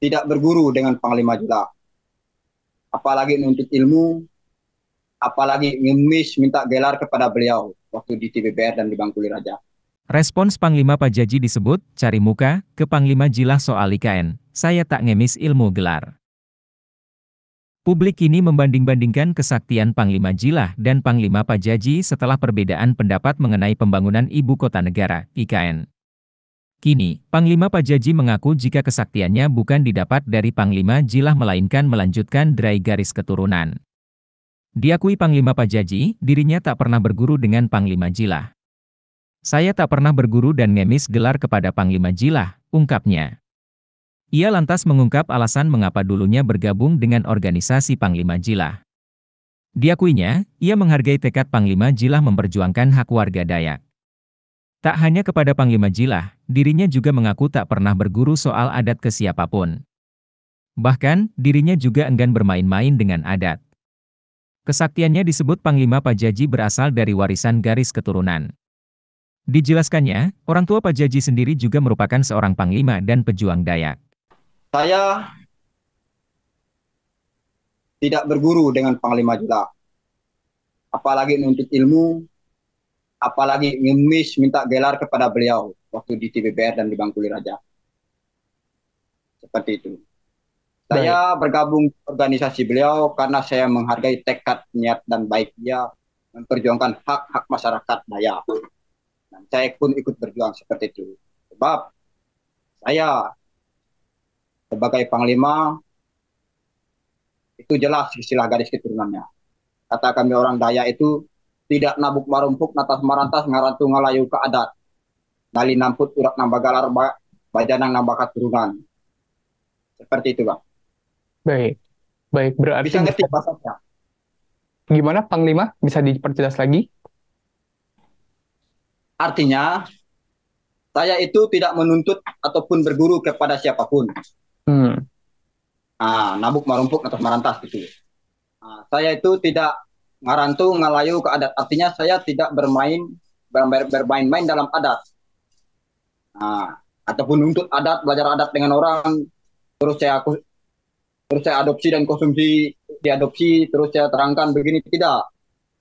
tidak berguru dengan Panglima Jula. Apalagi menuntut ilmu, apalagi ngemis minta gelar kepada beliau waktu di TBBR dan di Bangkuli Raja. Respons Panglima Pajaji disebut, cari muka, ke Panglima Jilah soal IKN, saya tak ngemis ilmu gelar. Publik kini membanding-bandingkan kesaktian Panglima Jilah dan Panglima Pajaji setelah perbedaan pendapat mengenai pembangunan Ibu Kota Negara, IKN. Kini, Panglima Pajaji mengaku jika kesaktiannya bukan didapat dari Panglima Jilah melainkan melanjutkan dry garis keturunan. Diakui Panglima Pajaji, dirinya tak pernah berguru dengan Panglima Jilah. Saya tak pernah berguru dan ngemis gelar kepada Panglima Jilah, ungkapnya. Ia lantas mengungkap alasan mengapa dulunya bergabung dengan organisasi Panglima Jilah. Diakuinya, ia menghargai tekad Panglima Jilah memperjuangkan hak warga Dayak. Tak hanya kepada Panglima Jilah, dirinya juga mengaku tak pernah berguru soal adat ke siapapun. Bahkan, dirinya juga enggan bermain-main dengan adat. Kesaktiannya disebut Panglima Pajaji berasal dari warisan garis keturunan. Dijelaskannya, orang tua Pajaji sendiri juga merupakan seorang panglima dan pejuang Dayak. Saya tidak berguru dengan Panglima Jilah. Apalagi menuntut ilmu apalagi ngemis minta gelar kepada beliau waktu di TBBR dan di Bangkuli Raja. Seperti itu. Baik. Saya bergabung organisasi beliau karena saya menghargai tekad, niat, dan baik dia memperjuangkan hak-hak masyarakat daya Dan saya pun ikut berjuang seperti itu. Sebab saya sebagai panglima itu jelas istilah garis keturunannya. Kata kami orang daya itu tidak nabuk marumpuk natas marantas ngarantu ngalayu ke adat nali namput urat nambah nambagalar bajanang nambah turunan seperti itu bang baik baik berarti bisa ngerti bahasanya gimana panglima bisa diperjelas lagi artinya saya itu tidak menuntut ataupun berguru kepada siapapun hmm. nah, nabuk marumpuk atau marantas gitu nah, saya itu tidak ngarantu ngalayu ke adat artinya saya tidak bermain bermain-main dalam adat nah, ataupun untuk adat belajar adat dengan orang terus saya terus saya adopsi dan konsumsi diadopsi terus saya terangkan begini tidak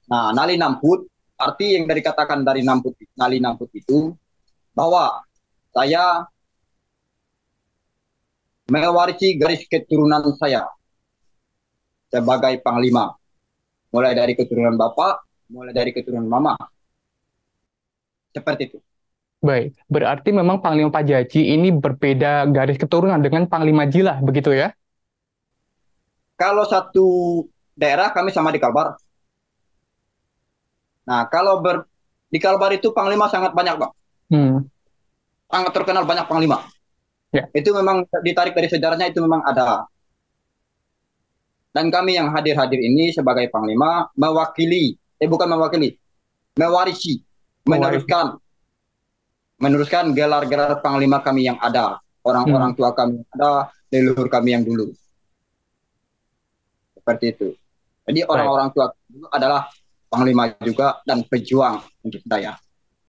nah nali namput arti yang dari katakan dari namput nali namput itu bahwa saya mewarisi garis keturunan saya sebagai panglima mulai dari keturunan bapak, mulai dari keturunan mama. Seperti itu. Baik, berarti memang Panglima Pajaji ini berbeda garis keturunan dengan Panglima Jilah, begitu ya? Kalau satu daerah kami sama di Kalbar. Nah, kalau ber, di Kalbar itu Panglima sangat banyak, Bang. Hmm. Sangat terkenal banyak Panglima. Ya. Itu memang ditarik dari sejarahnya itu memang ada. Dan kami yang hadir-hadir ini sebagai Panglima mewakili, eh bukan mewakili, mewarisi, meneruskan, meneruskan gelar-gelar Panglima kami yang ada, orang-orang hmm. tua kami yang ada, leluhur kami yang dulu. Seperti itu. Jadi orang-orang tua dulu adalah Panglima juga dan pejuang untuk daya.